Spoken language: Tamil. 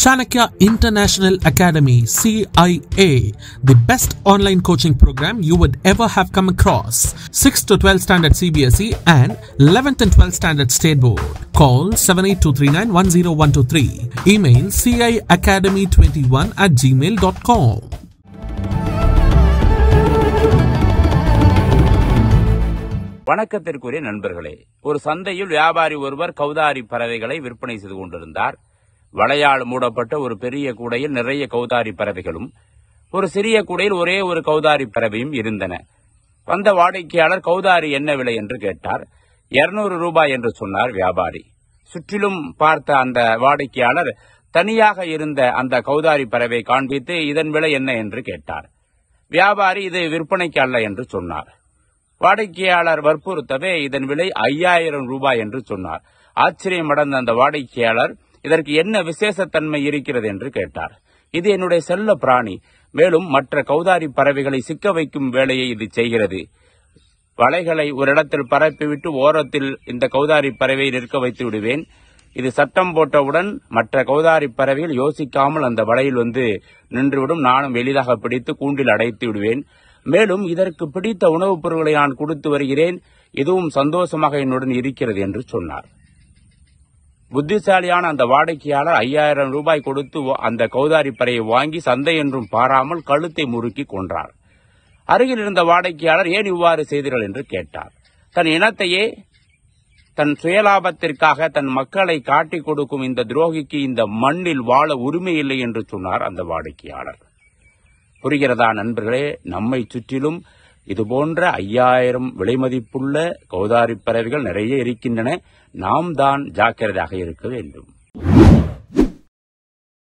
Chanakya International Academy CIA, the best online coaching program you would ever have come across. 6 to 12 standard CBSE and 11th and 12th standard state board. Call 78239-10123. Email ciacademy21 at gmail.com. வணக்கத்திற்குரிய நண்பர்களே ஒரு சந்தையில் வியாபாரி ஒருவர் கௌதாரி பறவைகளை விற்பனை செய்து கொண்டிருந்தார் வளையால் மூடப்பட்ட ஒரு பெரிய கூடையில் நிறைய கௌதாரி பறவைகளும் ஒரு சிறிய கூடையில் ஒரே ஒரு கௌதாரி பறவையும் இருந்தன வந்த வாடிக்கையாளர் கௌதாரி என்ன விலை என்று கேட்டார் இருநூறு ரூபாய் என்று சொன்னார் வியாபாரி சுற்றிலும் பார்த்த அந்த வாடிக்கையாளர் தனியாக இருந்த அந்த கௌதாரி பறவை காண்பித்து இதன் விலை என்ன என்று கேட்டார் வியாபாரி இது விற்பனைக்கு அல்ல என்று சொன்னார் வாடிக்கையாளர் வற்புறுத்தவே இதன் விலை ஐயாயிரம் ரூபாய் என்று சொன்னார் ஆச்சரியமடைந்த அந்த வாடிக்கையாளர் இதற்கு என்ன விசேஷத்தன்மை இருக்கிறது என்று கேட்டார் இது என்னுடைய செல்ல பிராணி மேலும் மற்ற கௌதாரி பறவைகளை சிக்க வைக்கும் வேலையை இது செய்கிறது வலைகளை ஒரு இடத்தில் பரப்பிவிட்டு ஓரத்தில் இந்த கௌதாரி பறவையை நிற்க வைத்து விடுவேன் இது சட்டம் போட்டவுடன் மற்ற கௌதாரி பறவைகள் யோசிக்காமல் அந்த வலையில் வந்து நின்றுவிடும் நானும் எளிதாக பிடித்து கூண்டில் அடைத்து விடுவேன் மேலும் இதற்கு பிடித்த உணவுப் பொருட்களை நான் கொடுத்து வருகிறேன் இதுவும் சந்தோஷமாக என்னுடன் இருக்கிறது என்று சொன்னார் புத்திசாலியான அந்த வாடிக்கையாளர் ஐயாயிரம் ரூபாய் கொடுத்து அந்த கௌதாரி பறையை வாங்கி சந்தை என்றும் பாராமல் கழுத்தை முறுக்கி கொன்றார் அருகில் இருந்த வாடிக்கையாளர் ஏன் இவ்வாறு செய்தீர்கள் என்று கேட்டார் தன் இனத்தையே தன் சுயலாபத்திற்காக தன் மக்களை காட்டிக் கொடுக்கும் இந்த துரோகிக்கு இந்த மண்ணில் வாழ உரிமை இல்லை என்று சொன்னார் அந்த வாடிக்கையாளர் புரிகிறதா நண்பர்களே நம்மை சுற்றிலும் இதுபோன்ற ஐயாயிரம் விலைமதிப்புள்ள கௌதாரி பறவைகள் நிறைய இருக்கின்றன நாம் தான் ஜாக்கிரதையாக இருக்க வேண்டும்